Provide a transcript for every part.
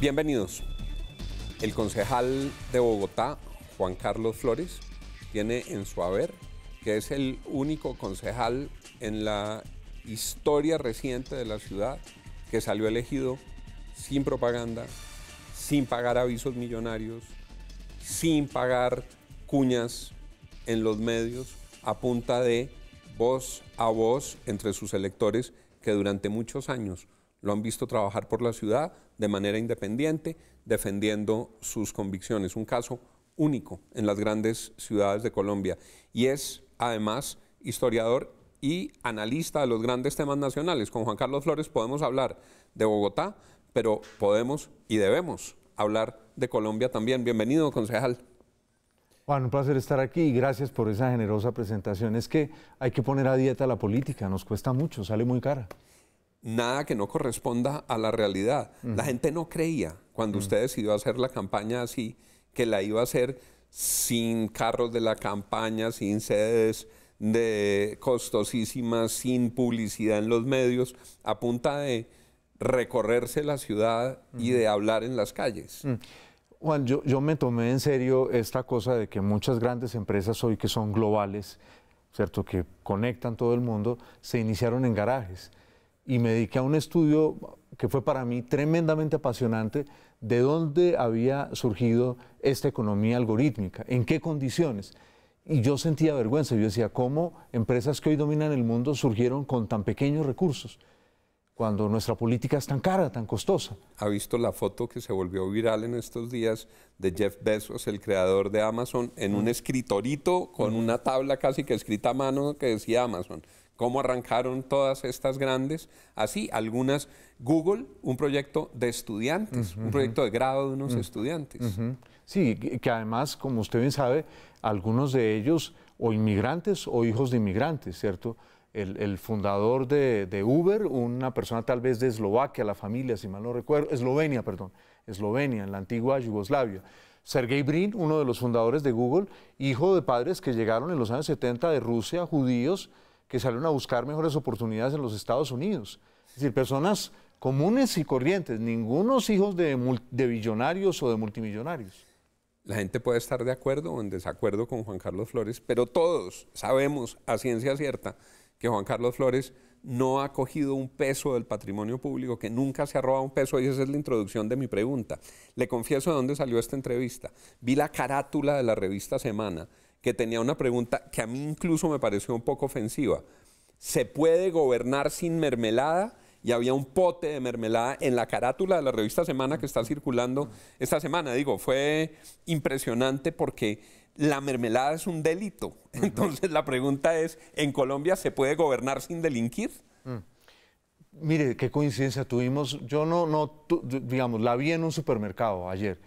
Bienvenidos. El concejal de Bogotá, Juan Carlos Flores, tiene en su haber que es el único concejal en la historia reciente de la ciudad que salió elegido sin propaganda, sin pagar avisos millonarios, sin pagar cuñas en los medios, a punta de voz a voz entre sus electores que durante muchos años lo han visto trabajar por la ciudad de manera independiente, defendiendo sus convicciones. Un caso único en las grandes ciudades de Colombia. Y es además historiador y analista de los grandes temas nacionales. Con Juan Carlos Flores podemos hablar de Bogotá, pero podemos y debemos hablar de Colombia también. Bienvenido, concejal. Juan, un placer estar aquí y gracias por esa generosa presentación. Es que hay que poner a dieta la política, nos cuesta mucho, sale muy cara nada que no corresponda a la realidad. La gente no creía cuando usted decidió hacer la campaña así, que la iba a hacer sin carros de la campaña, sin sedes de costosísimas, sin publicidad en los medios, a punta de recorrerse la ciudad y de hablar en las calles. Mm. Juan, yo, yo me tomé en serio esta cosa de que muchas grandes empresas hoy que son globales, ¿cierto? que conectan todo el mundo, se iniciaron en garajes y me dediqué a un estudio que fue para mí tremendamente apasionante de dónde había surgido esta economía algorítmica, en qué condiciones. Y yo sentía vergüenza, yo decía, ¿cómo empresas que hoy dominan el mundo surgieron con tan pequeños recursos? Cuando nuestra política es tan cara, tan costosa. ¿Ha visto la foto que se volvió viral en estos días de Jeff Bezos, el creador de Amazon, en un escritorito con una tabla casi que escrita a mano que decía Amazon? cómo arrancaron todas estas grandes. Así, algunas, Google, un proyecto de estudiantes, un proyecto de grado de unos estudiantes. Sí, que además, como usted bien sabe, algunos de ellos o inmigrantes o hijos de inmigrantes, ¿cierto? El, fundador de, de, Uber, una persona tal vez de Eslovaquia, la familia, si mal no recuerdo, Eslovenia, perdón, Eslovenia, en la antigua Yugoslavia. Sergey Brin, uno de los fundadores de Google, hijo de padres que llegaron en los años 70 de Rusia, judíos, que salieron a buscar mejores oportunidades en los Estados Unidos. Es decir, personas comunes y corrientes, ningunos hijos de, de billonarios o de multimillonarios. La gente puede estar de acuerdo o en desacuerdo con Juan Carlos Flores, pero todos sabemos a ciencia cierta que Juan Carlos Flores no ha cogido un peso del patrimonio público, que nunca se ha robado un peso, y esa es la introducción de mi pregunta. Le confieso de dónde salió esta entrevista. Vi la carátula de la revista Semana, que tenía una pregunta que a mí incluso me pareció un poco ofensiva. ¿Se puede gobernar sin mermelada? Y había un pote de mermelada en la carátula de la revista Semana que está circulando esta semana. Digo, fue impresionante porque la mermelada es un delito. Entonces la pregunta es, ¿en Colombia se puede gobernar sin delinquir? Mm. Mire, qué coincidencia tuvimos. Yo no, no, digamos, la vi en un supermercado ayer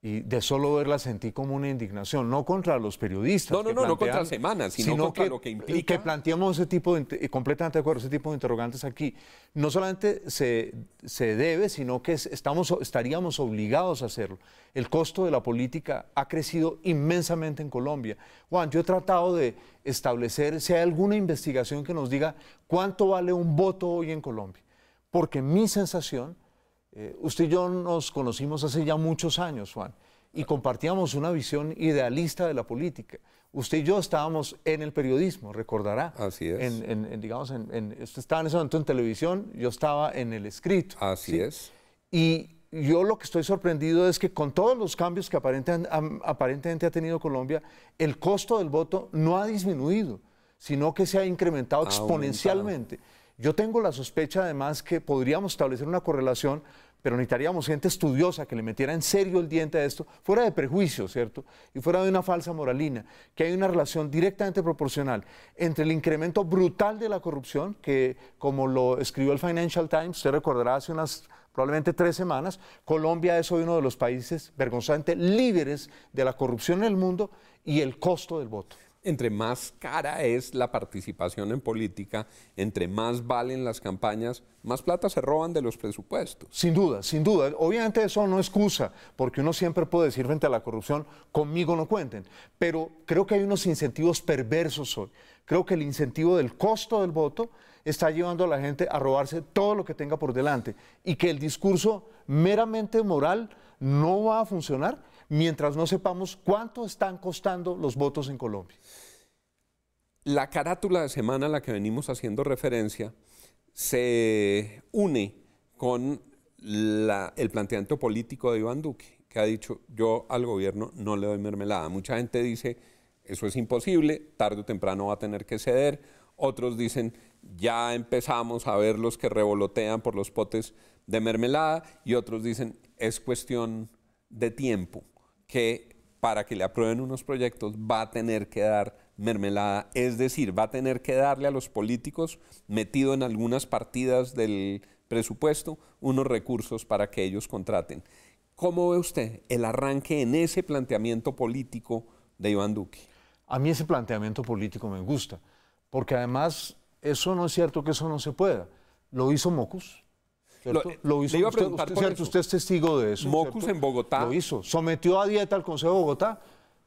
y de solo verla sentí como una indignación, no contra los periodistas. No, no, no, contra semanas, sino, contra que, lo que implica. Que planteamos ese tipo de, completamente de acuerdo, ese tipo de interrogantes aquí. No solamente se, se debe, sino que estamos, estaríamos obligados a hacerlo. El costo de la política ha crecido inmensamente en Colombia. Juan, yo he tratado de establecer si hay alguna investigación que nos diga cuánto vale un voto hoy en Colombia. Porque mi sensación eh, usted y yo nos conocimos hace ya muchos años, Juan, y compartíamos una visión idealista de la política. Usted y yo estábamos en el periodismo, recordará. Así es. digamos, en, usted estaba en ese momento en televisión, yo estaba en el escrito. Así es. Y yo lo que estoy sorprendido es que con todos los cambios que aparentemente, ha tenido Colombia, el costo del voto no ha disminuido, sino que se ha incrementado exponencialmente. Yo tengo la sospecha además que podríamos establecer una correlación, pero necesitaríamos gente estudiosa que le metiera en serio el diente a esto, fuera de prejuicio, ¿cierto? Y fuera de una falsa moralina, que hay una relación directamente proporcional entre el incremento brutal de la corrupción, que como lo escribió el Financial Times, usted recordará hace unas probablemente tres semanas, Colombia es hoy uno de los países vergonzantes líderes de la corrupción en el mundo y el costo del voto entre más cara es la participación en política, entre más valen las campañas, más plata se roban de los presupuestos. Sin duda, sin duda. Obviamente eso no excusa, porque uno siempre puede decir frente a la corrupción, conmigo no cuenten. Pero creo que hay unos incentivos perversos hoy. Creo que el incentivo del costo del voto está llevando a la gente a robarse todo lo que tenga por delante y que el discurso meramente moral no va a funcionar mientras no sepamos cuánto están costando los votos en Colombia. La carátula de semana a la que venimos haciendo referencia se une con el planteamiento político de Iván Duque, que ha dicho yo al gobierno no le doy mermelada. Mucha gente dice eso es imposible, tarde o temprano va a tener que ceder. Otros dicen ya empezamos a ver los que revolotean por los potes de mermelada y otros dicen es cuestión de tiempo que para que le aprueben unos proyectos va a tener que dar mermelada, es decir, va a tener que darle a los políticos metido en algunas partidas del presupuesto unos recursos para que ellos contraten. ¿Cómo ve usted el arranque en ese planteamiento político de Iván Duque? A mí ese planteamiento político me gusta, porque además eso no es cierto que eso no se pueda. Lo hizo Mocus, lo, hizo. usted, es testigo de eso. Mocus en Bogotá. Lo hizo. Sometió a dieta al Consejo de Bogotá.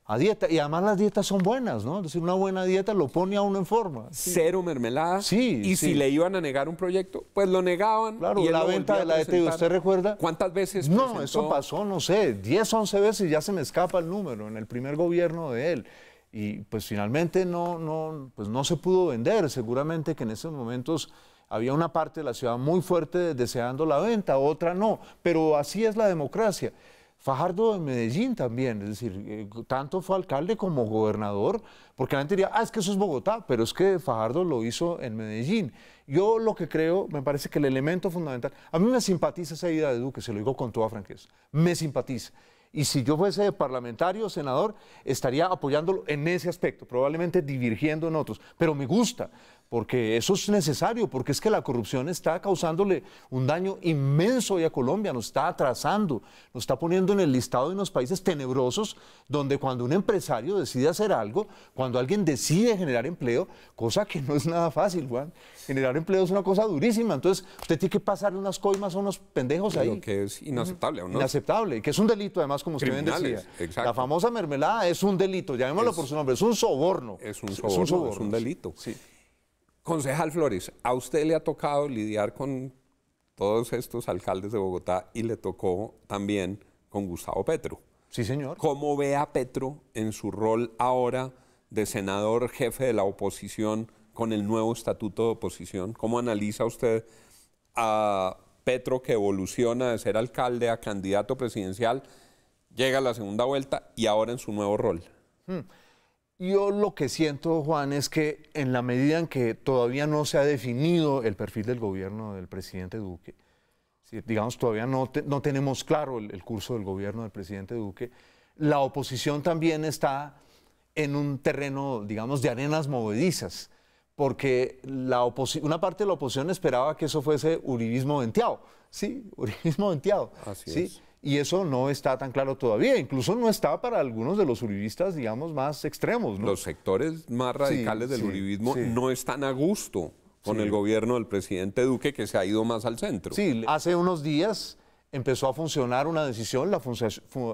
A dieta. Y además las dietas son buenas, ¿no? Es decir, una buena dieta lo pone a uno en forma. Cero mermelada. Sí. Y si le iban a negar un proyecto, pues lo negaban. Claro, y la venta de la ETI. ¿usted recuerda? ¿Cuántas veces? No, eso pasó, no sé, 10, 11 veces, ya se me escapa el número, en el primer gobierno de él. Y pues finalmente no, no, pues no se pudo vender. Seguramente que en esos momentos había una parte de la ciudad muy fuerte deseando la venta, otra no, pero así es la democracia. Fajardo en Medellín también, es decir, eh, tanto fue alcalde como gobernador, porque la gente diría, ah, es que eso es Bogotá, pero es que Fajardo lo hizo en Medellín. Yo lo que creo, me parece que el elemento fundamental, a mí me simpatiza esa idea de Duque, se lo digo con toda franqueza, me simpatiza. Y si yo fuese parlamentario, senador, estaría apoyándolo en ese aspecto, probablemente divergiendo en otros, pero me gusta, porque eso es necesario, porque es que la corrupción está causándole un daño inmenso hoy a Colombia, nos está atrasando, nos está poniendo en el listado de unos países tenebrosos donde cuando un empresario decide hacer algo, cuando alguien decide generar empleo, cosa que no es nada fácil, Juan, generar empleo es una cosa durísima, entonces usted tiene que pasarle unas coimas a unos pendejos ahí. Lo que es inaceptable, ¿no? Inaceptable, que es un delito además, como usted bien decía. La famosa mermelada es un delito, llamémoslo por su nombre, es un soborno. Es un soborno, es un, soborno, es un delito. Sí. Concejal Flores, a usted le ha tocado lidiar con todos estos alcaldes de Bogotá y le tocó también con Gustavo Petro. Sí, señor. ¿Cómo ve a Petro en su rol ahora de senador jefe de la oposición con el nuevo estatuto de oposición? ¿Cómo analiza usted a Petro que evoluciona de ser alcalde a candidato presidencial, llega a la segunda vuelta y ahora en su nuevo rol? Hmm. Yo lo que siento, Juan, es que en la medida en que todavía no se ha definido el perfil del gobierno del presidente Duque, digamos, todavía no, tenemos claro el, curso del gobierno del presidente Duque, la oposición también está en un terreno, digamos, de arenas movedizas, porque la una parte de la oposición esperaba que eso fuese uribismo venteado, ¿sí? Uribismo venteado, ¿sí? y eso no está tan claro todavía. Incluso no está para algunos de los uribistas, digamos, más extremos. Los sectores más radicales del uribismo no están a gusto con el gobierno del presidente Duque, que se ha ido más al centro. Sí, hace unos días empezó a funcionar una decisión, la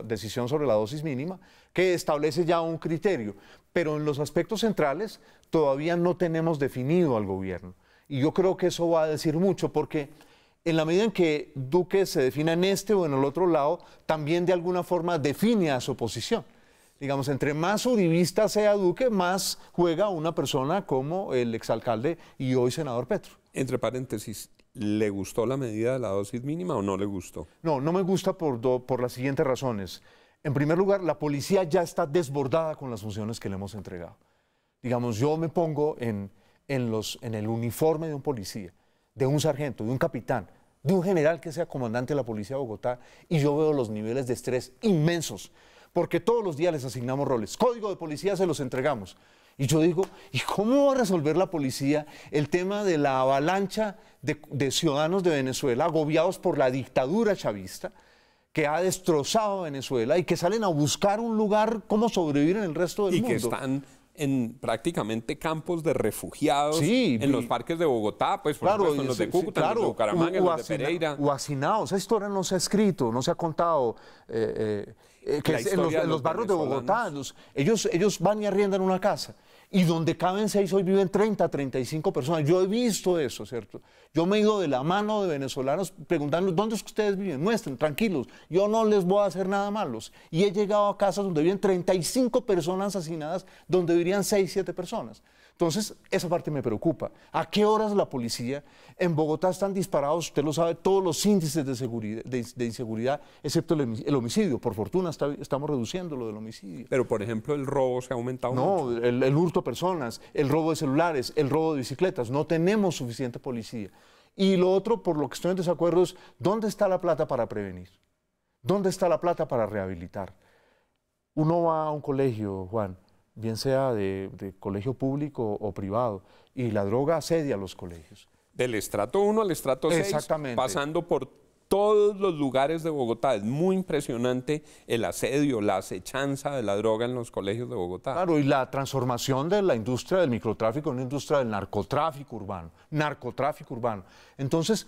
decisión sobre la dosis mínima, que establece ya un criterio. Pero en los aspectos centrales todavía no tenemos definido al gobierno. Y yo creo que eso va a decir mucho, porque en la medida en que Duque se defina en este o en el otro lado, también de alguna forma define a su oposición. Digamos, entre más uribista sea Duque, más juega una persona como el exalcalde y hoy senador Petro. Entre paréntesis, ¿le gustó la medida de la dosis mínima o no le gustó? No, no me gusta por, por las siguientes razones. En primer lugar, la policía ya está desbordada con las funciones que le hemos entregado. Digamos, yo me pongo en, los, en el uniforme de un policía de un sargento, de un capitán, de un general que sea comandante de la Policía de Bogotá y yo veo los niveles de estrés inmensos, porque todos los días les asignamos roles. Código de policía se los entregamos. Y yo digo, ¿y cómo va a resolver la policía el tema de la avalancha de, ciudadanos de Venezuela agobiados por la dictadura chavista? que ha destrozado a Venezuela y que salen a buscar un lugar cómo sobrevivir en el resto del mundo. Y que están en prácticamente campos de refugiados, en los parques de Bogotá, pues por claro, en los de Cúcuta, en los de Bucaramanga, en los de Pereira. hacinados, esa historia no se ha escrito, no se ha contado. Eh, eh, eh, que en, los, barrios de Bogotá, ellos, ellos van y arriendan una casa y donde caben seis hoy viven 30, 35 personas. Yo he visto eso, ¿cierto? Yo me he ido de la mano de venezolanos preguntando, ¿dónde es que ustedes viven? Muestren, tranquilos, yo no les voy a hacer nada malos. Y he llegado a casas donde viven 35 personas asesinadas, donde vivían 6, siete personas. Entonces, esa parte me preocupa. ¿A qué horas la policía? En Bogotá están disparados, usted lo sabe, todos los índices de, seguridad, de, inseguridad, excepto el, homicidio. Por fortuna estamos reduciendo lo del homicidio. Pero, por ejemplo, el robo se ha aumentado. No, El, el hurto a personas, el robo de celulares, el robo de bicicletas. No tenemos suficiente policía. Y lo otro, por lo que estoy en desacuerdo, es dónde está la plata para prevenir. ¿Dónde está la plata para rehabilitar? Uno va a un colegio, Juan, bien sea de, colegio público o privado, y la droga asedia a los colegios. Del estrato 1 al estrato 6, pasando por todos los lugares de Bogotá. Es muy impresionante el asedio, la acechanza de la droga en los colegios de Bogotá. Claro, y la transformación de la industria del microtráfico en una industria del narcotráfico urbano. Narcotráfico urbano. Entonces,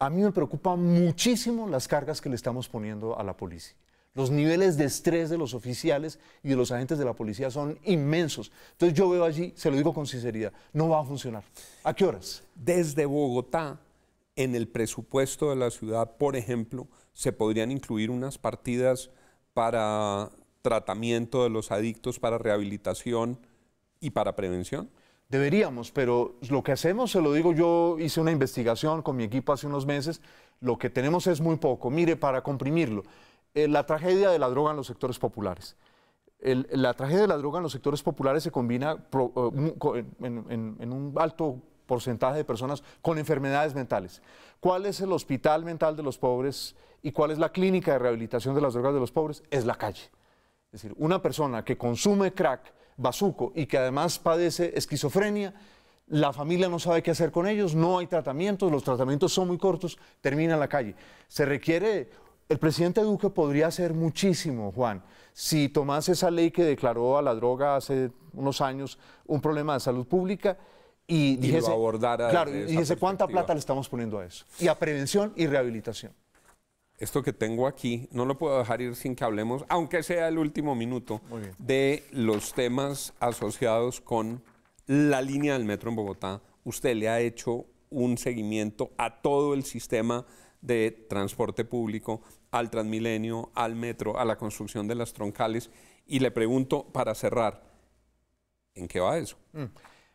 a mí me preocupan muchísimo las cargas que le estamos poniendo a la policía. Los niveles de estrés de los oficiales y de los agentes de la policía son inmensos. Entonces yo veo allí, se lo digo con sinceridad, no va a funcionar. ¿A qué horas? Desde Bogotá, en el presupuesto de la ciudad, por ejemplo, se podrían incluir unas partidas para tratamiento de los adictos, para rehabilitación y para prevención. Deberíamos, pero lo que hacemos, se lo digo, yo hice una investigación con mi equipo hace unos meses, lo que tenemos es muy poco. Mire, para comprimirlo, eh, la tragedia de la droga en los sectores populares. la tragedia de la droga en los sectores populares se combina eh, en, en un alto porcentaje de personas con enfermedades mentales. ¿Cuál es el hospital mental de los pobres y cuál es la clínica de rehabilitación de las drogas de los pobres? Es la calle. Es decir, una persona que consume crack, bazuco y que además padece esquizofrenia, la familia no sabe qué hacer con ellos, no hay tratamientos, los tratamientos son muy cortos, termina en la calle. Se requiere el presidente Duque podría hacer muchísimo, Juan, si tomase esa ley que declaró a la droga hace unos años un problema de salud pública y dijese, claro, y dijese cuánta plata le estamos poniendo a eso, y a prevención y rehabilitación. Esto que tengo aquí, no lo puedo dejar ir sin que hablemos, aunque sea el último minuto, de los temas asociados con la línea del metro en Bogotá. Usted le ha hecho un seguimiento a todo el sistema de transporte público, al Transmilenio, al metro, a la construcción de las troncales. Y le pregunto, para cerrar, ¿en qué va eso? Mm.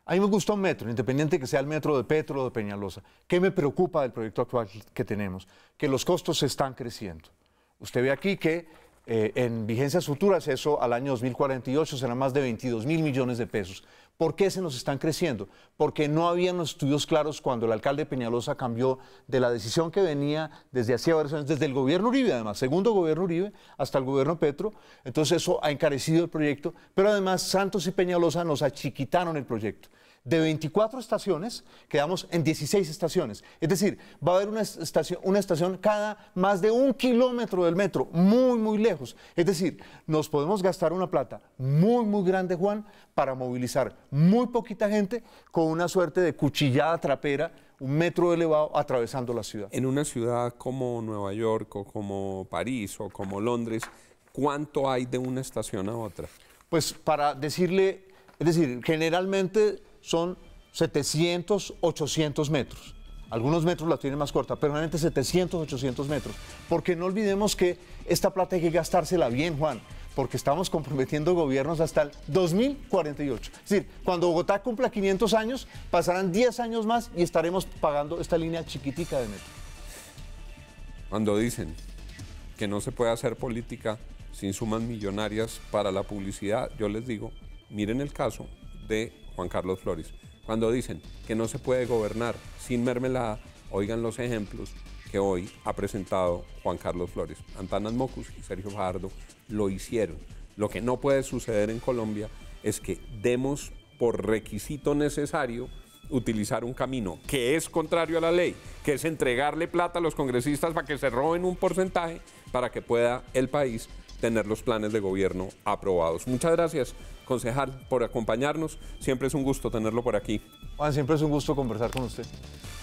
A mí me gusta un metro, independiente que sea el metro de Petro o de Peñalosa. ¿Qué me preocupa del proyecto actual que tenemos? Que los costos están creciendo. Usted ve aquí que eh, en vigencias futuras, eso al año 2048 será más de 22 mil millones de pesos. ¿Por qué se nos están creciendo? Porque no habían estudios claros cuando el alcalde Peñalosa cambió de la decisión que venía desde hacía varios desde el gobierno Uribe, además, segundo gobierno Uribe, hasta el gobierno Petro. Entonces eso ha encarecido el proyecto, pero además Santos y Peñalosa nos achiquitaron el proyecto. De 24 estaciones, quedamos en 16 estaciones. Es decir, va a haber una estación cada más de un kilómetro del metro, muy, muy lejos. Es decir, nos podemos gastar una plata muy, muy grande, Juan, para movilizar muy poquita gente con una suerte de cuchillada trapera, un metro elevado atravesando la ciudad. En una ciudad como Nueva York o como París o como Londres, ¿cuánto hay de una estación a otra? Pues para decirle, es decir, generalmente son 700, 800 metros. Algunos metros la tienen más corta, pero realmente 700, 800 metros. Porque no olvidemos que esta plata hay que gastársela bien, Juan porque estamos comprometiendo gobiernos hasta el 2048. Es decir, cuando Bogotá cumpla 500 años, pasarán 10 años más y estaremos pagando esta línea chiquitica de metro. Cuando dicen que no se puede hacer política sin sumas millonarias para la publicidad, yo les digo, miren el caso de Juan Carlos Flores. Cuando dicen que no se puede gobernar sin mermelada, oigan los ejemplos que hoy ha presentado Juan Carlos Flores. Antanas Mocus y Sergio Fajardo lo hicieron. Lo que no puede suceder en Colombia es que demos por requisito necesario utilizar un camino que es contrario a la ley, que es entregarle plata a los congresistas para que se roben un porcentaje para que pueda el país tener los planes de gobierno aprobados. Muchas gracias, concejal, por acompañarnos. Siempre es un gusto tenerlo por aquí. Juan, siempre es un gusto conversar con usted.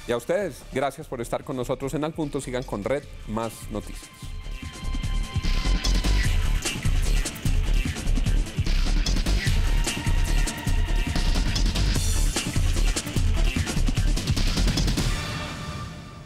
Y a ustedes, gracias por estar con nosotros en Al Punto. Sigan con Red Más Noticias.